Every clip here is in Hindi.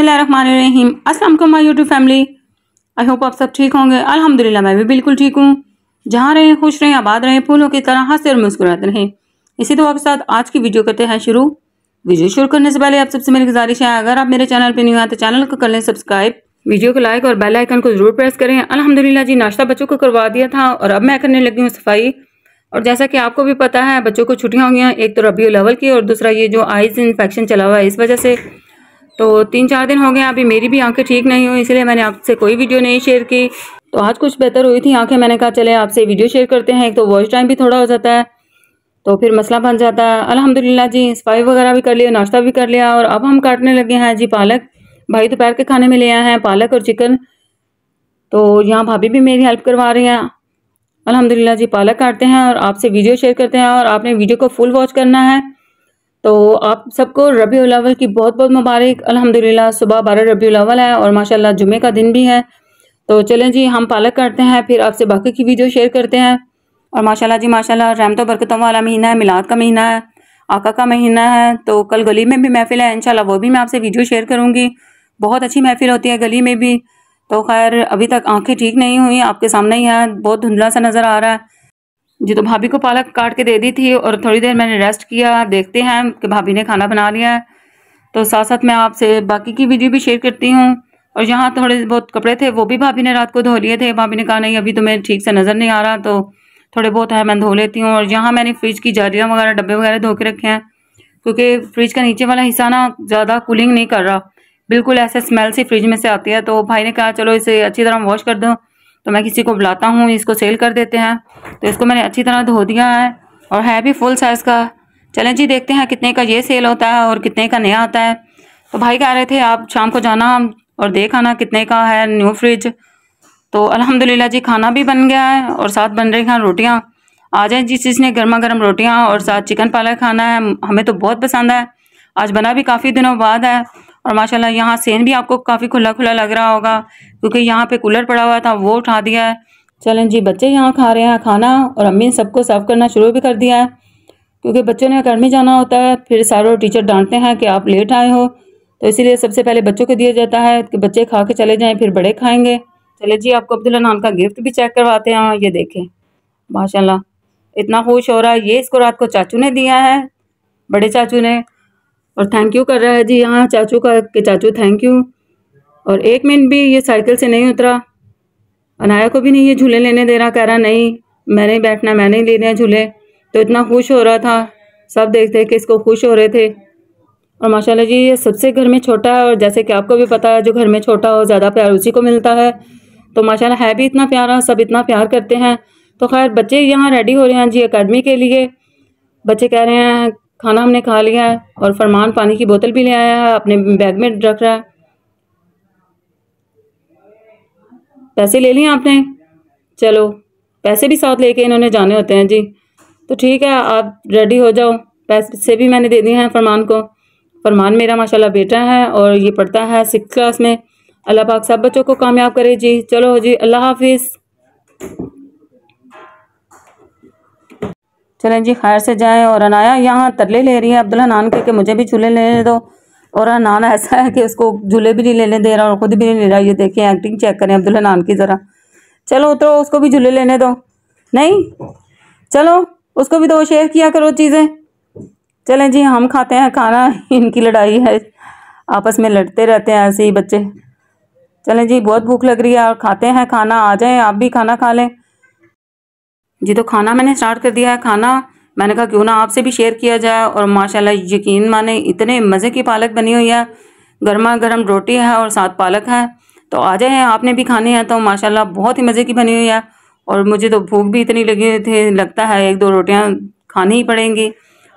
अस्सलाम वालेकुम my YouTube family I hope आप सब ठीक होंगे अल्हम्दुलिल्लाह मैं भी बिल्कुल ठीक हूँ जहाँ रहें खुश रहें आबाद रहें फूलों की तरह हंसते और मुस्कुराते रहें इसी तो आपके साथ आज की वीडियो करते हैं शुरू वीडियो शुरू करने से पहले आप सबसे मेरी गुजारिश है अगर आप मेरे चैनल पर नहीं हुआ तो चैनल को कर लें सब्सक्राइब वीडियो को लाइक और बेल आइकन को जरूर प्रेस करें अल्हम्दुलिल्लाह जी नाश्ता बच्चों को करवा दिया था और अब मैं करने लगी हूँ सफाई और जैसा कि आपको भी पता है बच्चों को छुट्टियाँ हो गई हैं एक तो रबी लेवल की और दूसरा ये जो आइज इन्फेक्शन चला हुआ है इस वजह से तो तीन चार दिन हो गए अभी मेरी भी आंखें ठीक नहीं हुई इसलिए मैंने आपसे कोई वीडियो नहीं शेयर की तो आज कुछ बेहतर हुई थी आंखें मैंने कहा चले आपसे वीडियो शेयर करते हैं एक तो वॉइस टाइम भी थोड़ा हो जाता है तो फिर मसला बन जाता है अलहमदिल्ला जी सफाई वगैरह भी कर लिया नाश्ता भी कर लिया और अब हम काटने लगे हैं जी पालक भाई दोपहर के खाने में ले आए हैं पालक और चिकन तो यहाँ भाभी भी मेरी हेल्प करवा रही हैं अलहमदिल्ला जी पालक काटते हैं और आपसे वीडियो शेयर करते हैं और आपने वीडियो को फुल वॉच करना है तो आप सबको रबी अलावल की बहुत बहुत मुबारक अल्हम्दुलिल्लाह सुबह बारह रबी अलावल है और माशाल्लाह जुमे का दिन भी है तो चलें जी हम पालक करते हैं फिर आपसे बाकी की वीडियो शेयर करते हैं और माशाल्लाह जी माशाल्लाह रहमत बरकतों वाला महीना है मिलाद का महीना है आका का महीना है तो कल गली में भी महफिल है इनशाला वो भी मैं आपसे वीडियो शेयर करूँगी बहुत अच्छी महफिल होती है गली में भी तो खैर अभी तक आँखें ठीक नहीं हुई आपके सामने ही है बहुत धुंधला सा नज़र आ रहा है जी तो भाभी को पालक काट के दे दी थी और थोड़ी देर मैंने रेस्ट किया देखते हैं कि भाभी ने खाना बना लिया है तो साथ साथ मैं आपसे बाकी की वीडियो भी शेयर करती हूँ और यहाँ थोड़े बहुत कपड़े थे वो भी भाभी ने रात को धो लिए थे भाभी ने कहा नहीं अभी तो मैं ठीक से नज़र नहीं आ रहा तो थोड़े बहुत है मैं धो लेती हूँ और यहाँ मैंने फ्रिज की जालियाँ वगैरह डब्बे वगैरह धो के रखे हैं क्योंकि फ्रिज का नीचे वाला हिस्सा ना ज़्यादा कूलिंग नहीं कर रहा बिल्कुल ऐसे स्मेल से फ्रिज में से आती है तो भाई ने कहा चलो इसे अच्छी तरह वॉश कर दो तो मैं किसी को बुलाता हूँ इसको सेल कर देते हैं तो इसको मैंने अच्छी तरह धो दिया है और है भी फुल साइज़ का चलें जी देखते हैं कितने का ये सेल होता है और कितने का नया आता है तो भाई कह रहे थे आप शाम को जाना और देख आना कितने का है न्यू फ्रिज तो अलहमदिल्ला जी खाना भी बन गया है और साथ बन रही हैं रोटियाँ आ जाए जिस जिसने गर्मा गर्म रोटियाँ और साथ चिकन पालक खाना है हमें तो बहुत पसंद है आज बना भी काफ़ी दिनों बाद है और माशाल्लाह यहाँ सेन भी आपको काफ़ी खुला खुला लग रहा होगा क्योंकि यहाँ पे कूलर पड़ा हुआ था वो उठा दिया है चलें जी बच्चे यहाँ खा रहे हैं खाना और अम्मी ने सबको सर्व करना शुरू भी कर दिया है क्योंकि बच्चों ने में जाना होता है फिर सारे टीचर डांटते हैं कि आप लेट आए हो तो इसीलिए सबसे पहले बच्चों को दिया जाता है कि बच्चे खा के चले जाएँ फिर बड़े खाएँगे चले जी आपको अब्दुल्ला नान का गिफ्ट भी चेक करवाते हैं ये देखें माशाल्लाह इतना खुश हो रहा है ये इसको रात को चाचू ने दिया है बड़े चाचू ने और थैंक यू कर रहा है जी यहाँ चाचू का कि चाचू थैंक यू और एक मिनट भी ये साइकिल से नहीं उतरा अनाया को भी नहीं ये झूले लेने दे रहा कह रहा नहीं मैंने बैठना मैंने ही लेने झूले तो इतना खुश हो रहा था सब देखते कि इसको खुश हो रहे थे और माशाला जी ये सबसे घर में छोटा है और जैसे कि आपको भी पता है जो घर में छोटा हो ज़्यादा प्यार उसी को मिलता है तो माशाला है भी इतना प्यारा सब इतना प्यार करते हैं तो खैर बच्चे यहाँ रेडी हो रहे हैं जी अकेडमी के लिए बच्चे कह रहे हैं खाना हमने खा लिया है और फरमान पानी की बोतल भी ले आया है अपने बैग में रख रहा है पैसे ले लिए आपने चलो पैसे भी साथ लेके इन्होंने जाने होते हैं जी तो ठीक है आप रेडी हो जाओ पैसे भी मैंने दे दिए हैं फरमान को फरमान मेरा माशाल्लाह बेटा है और ये पढ़ता है सिक्स क्लास में अल्लाह पाक सब बच्चों को कामयाब करे जी चलो जी अल्लाह हाफिज़ चलें जी खैर से जाए और अनाया यहाँ तरले ले रही है अब्दुल्ला नान के कि मुझे भी झूले लेने दो और नान ऐसा है कि उसको झूले भी नहीं लेने दे रहा और ख़ुद भी नहीं ले रहा ये देखिए एक्टिंग चेक करें अब्दुल्ला नान की ज़रा चलो उतरो उसको भी झूले लेने दो नहीं चलो उसको भी दो तो शेयर किया करो चीज़ें चलें जी हम खाते हैं खाना इनकी लड़ाई है आपस में लड़ते रहते हैं ऐसे ही बच्चे चलें जी बहुत भूख लग रही है और खाते हैं खाना आ जाएं आप भी खाना खा लें जी तो खाना मैंने स्टार्ट कर दिया है खाना मैंने कहा क्यों ना आपसे भी शेयर किया जाए और माशाल्लाह यकीन माने इतने मज़े की पालक बनी हुई है गर्मा गर्म रोटी है और साथ पालक है तो आ जाए आपने भी खानी है तो माशाल्लाह बहुत ही मज़े की बनी हुई है और मुझे तो भूख भी इतनी लगी हुई थी लगता है एक दो रोटियाँ खानी ही पड़ेंगी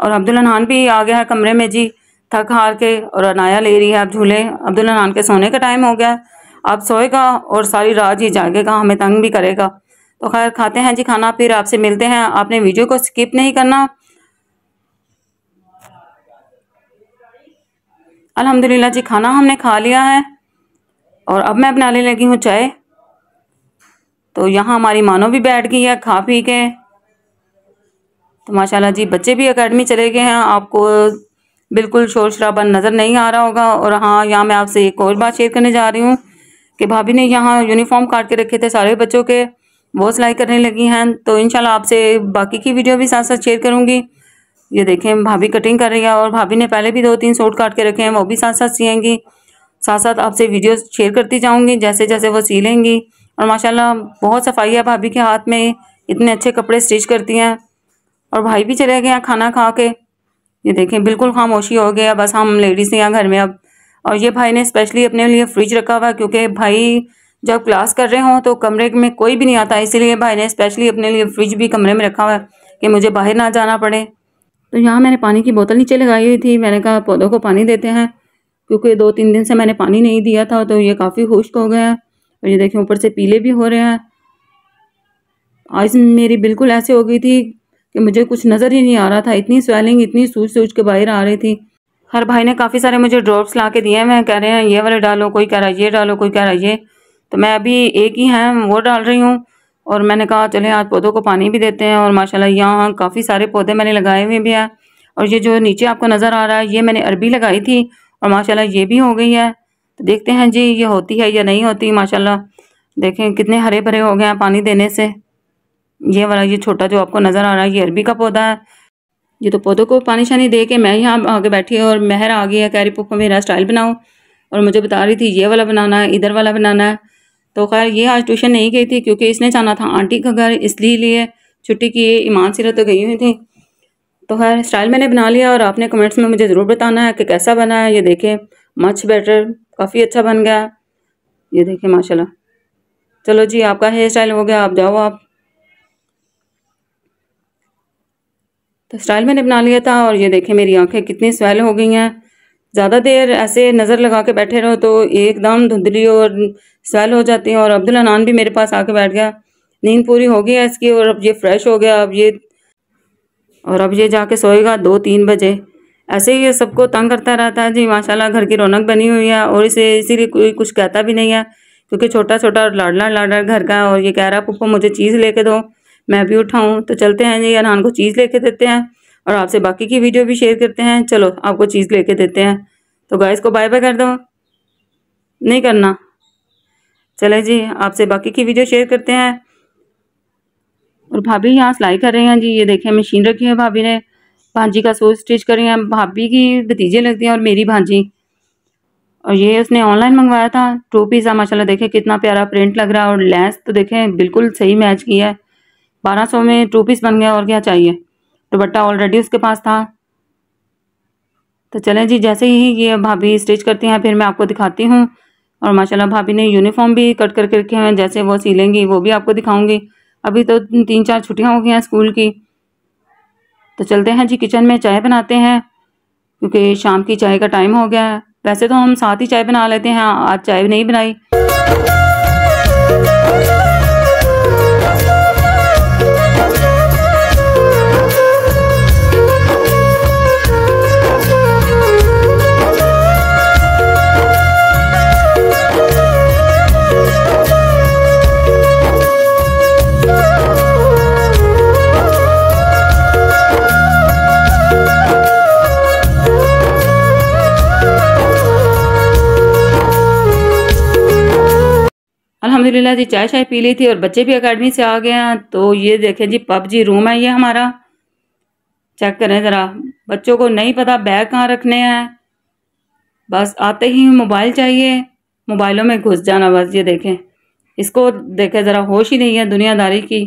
और अब्दुल भी आ गया है कमरे में जी थक हार के और अनाया ले रही है आप झूले अब्दुल के सोने का टाइम हो गया आप सोएगा और सारी राज ही जागेगा हमें तंग भी करेगा तो खैर खाते हैं जी खाना फिर आपसे मिलते हैं आपने वीडियो को स्किप नहीं करना अल्हम्दुलिल्लाह जी खाना हमने खा लिया है और अब मैं बनाने लगी हूँ चाय तो यहाँ हमारी मानो भी बैठ गई है खा पी के तो माशाल्लाह जी बच्चे भी एकेडमी चले गए हैं आपको बिल्कुल शोर शराबा नज़र नहीं आ रहा होगा और हाँ यहाँ मैं आपसे एक और बात शेयर करने जा रही हूँ कि भाभी ने यहाँ यूनिफॉर्म काट के रखे थे सारे बच्चों के वो सिलाई करने लगी हैं तो इन आपसे बाकी की वीडियो भी साथ साथ शेयर करूँगी ये देखें भाभी कटिंग कर रही है और भाभी ने पहले भी दो तीन सूट काट के रखे हैं वो भी साथ साथ सियेंगी साथ साथ आपसे वीडियो शेयर करती जाऊँगी जैसे जैसे वो सी लेंगी और माशाल्लाह बहुत सफाई है भाभी के हाथ में इतने अच्छे कपड़े स्टिच करती हैं और भाई भी चले गए हैं खाना खा के ये देखें बिल्कुल खामोशी हो गया बस हम लेडीज़ हैं यहाँ घर में अब और ये भाई ने स्पेशली अपने लिए फ्रिज रखा हुआ क्योंकि भाई जब क्लास कर रहे हों तो कमरे में कोई भी नहीं आता इसीलिए भाई ने स्पेशली अपने लिए फ्रिज भी कमरे में रखा हुआ है कि मुझे बाहर ना जाना पड़े तो यहाँ मैंने पानी की बोतल नीचे लगाई हुई थी मैंने कहा पौधों को पानी देते हैं क्योंकि दो तीन दिन से मैंने पानी नहीं दिया था तो ये काफ़ी खुश्क हो गया और ये देखें ऊपर से पीले भी हो रहे हैं आज मेरी बिल्कुल ऐसी हो गई थी कि मुझे कुछ नज़र ही नहीं आ रहा था इतनी स्वेलिंग इतनी सूझ सूझ के बाहर आ रही थी हर भाई ने काफ़ी सारे मुझे ड्रॉप्स ला के दिए हैं कह रहे हैं ये वाले डालो कोई कह रहा है ये डालो कोई कह रहा है ये तो मैं अभी एक ही हैं वो डाल रही हूँ और मैंने कहा चले आज पौधों को पानी भी देते हैं और माशाल्लाह यहाँ काफ़ी सारे पौधे मैंने लगाए हुए भी हैं और ये जो नीचे आपको नज़र आ रहा है ये मैंने अरबी लगाई थी और माशाल्लाह ये भी हो गई है तो देखते हैं जी ये होती है या नहीं होती माशाल्लाह देखें कितने हरे भरे हो गए हैं पानी देने से ये वाला ये छोटा जो आपको नज़र आ रहा है ये अरबी का पौधा है ये तो पौधों को पानी शानी दे के मैं यहाँ आगे बैठी और महर आ गई है कैरी पुप्पा मेरा स्टाइल बनाऊँ और मुझे बता रही थी ये वाला बनाना है इधर वाला बनाना है तो खैर ये आज ट्यूशन नहीं गई थी क्योंकि इसने जाना था आंटी का घर इसलिए लिए छुट्टी की ईमान सीरत तो गई हुई थी तो खैर स्टाइल मैंने बना लिया और आपने कमेंट्स में मुझे ज़रूर बताना है कि कैसा बना है ये देखें मच बेटर काफ़ी अच्छा बन गया ये देखें माशाल्लाह चलो जी आपका हेयर स्टाइल हो गया आप जाओ आप तो स्टाइल मैंने बना लिया था और ये देखें मेरी आँखें कितनी स्वेल हो गई हैं ज़्यादा देर ऐसे नज़र लगा के बैठे रहो तो एकदम धुंधली और स्वेल हो जाती है और अब्दुल अनान भी मेरे पास आके बैठ गया नींद पूरी हो गई है इसकी और अब ये फ्रेश हो गया अब ये और अब ये जाके सोएगा दो तीन बजे ऐसे ही ये सबको तंग करता रहता है जी माशाल्लाह घर की रौनक बनी हुई है और इसे इसीलिए कोई कुछ कहता भी नहीं है क्योंकि छोटा छोटा लाडला लाडला घर का और ये कह रहा है पप्पा मुझे चीज़ लेके दो मैं भी उठाऊँ तो चलते हैं जी अनहान को चीज़ लेके देते हैं और आपसे बाकी की वीडियो भी शेयर करते हैं चलो आपको चीज़ लेके देते हैं तो गाइस को बाय बाय कर दो नहीं करना चले जी आपसे बाकी की वीडियो शेयर करते हैं और भाभी यहाँ सिलाई कर रहे हैं जी ये देखें मशीन रखी है भाभी ने भांजी का सूट स्टिच कर रही हैं भाभी की भतीजे लगती हैं और मेरी भांजी और ये उसने ऑनलाइन मंगवाया था टू पीस है माशाल्लाह देखें कितना प्यारा प्रिंट लग रहा है और लेंस तो देखें बिल्कुल सही मैच किया है बारह सौ में टू पीस बन गया और क्या चाहिए दुपट्टा तो ऑलरेडी उसके पास था तो चलें जी जैसे ही ये भाभी स्टिच करती हैं फिर मैं आपको दिखाती हूँ और माशाल्लाह भाभी ने यूनिफॉर्म भी कट करके रखे हैं जैसे वो सिलेंगी वो भी आपको दिखाऊंगी अभी तो तीन चार छुट्टियाँ हो गई हैं स्कूल की तो चलते हैं जी किचन में चाय बनाते हैं क्योंकि शाम की चाय का टाइम हो गया है वैसे तो हम साथ ही चाय बना लेते हैं आज चाय नहीं बनाई अलहमदिल्ला जी चाय शाय पी ली थी और बच्चे भी अकेडमी से आ गए हैं तो ये देखें जी पबजी रूम है ये हमारा चेक करें ज़रा बच्चों को नहीं पता बैग कहाँ रखने हैं बस आते ही मोबाइल चाहिए मोबाइलों में घुस जाना बस ये देखें इसको देखें ज़रा होश ही नहीं है दुनियादारी की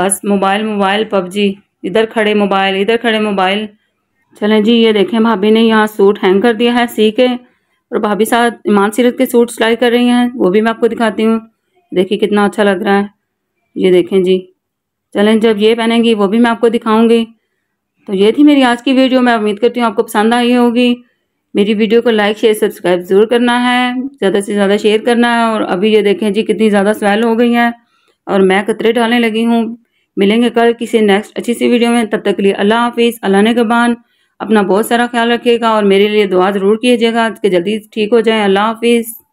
बस मोबाइल मोबाइल पबजी इधर खड़े मोबाइल इधर खड़े मोबाइल चलें जी ये देखें भाभी ने यहाँ सूट हैंग कर दिया है सी के और भाभी साथ ईमान सीरत के सूट सिलाई कर रही हैं वो भी मैं आपको दिखाती हूँ देखिए कितना अच्छा लग रहा है ये देखें जी चलें जब ये पहनेंगी वो भी मैं आपको दिखाऊंगी तो ये थी मेरी आज की वीडियो मैं उम्मीद करती हूँ आपको पसंद आई होगी मेरी वीडियो को लाइक शेयर सब्सक्राइब ज़रूर करना है ज़्यादा से ज़्यादा शेयर करना है और अभी ये देखें जी कितनी ज़्यादा स्वेल हो गई हैं और मैं कतरे डालने लगी हूँ मिलेंगे कल किसी नेक्स्ट अच्छी सी वीडियो में तब तक के लिए अल्लाह हाफिज़ अल्लाह ने कबान अपना बहुत सारा ख्याल रखिएगा और मेरे लिए दुआ ज़रूर कीजिएगा कि जल्दी ठीक हो जाए अल्लाह हाफिज़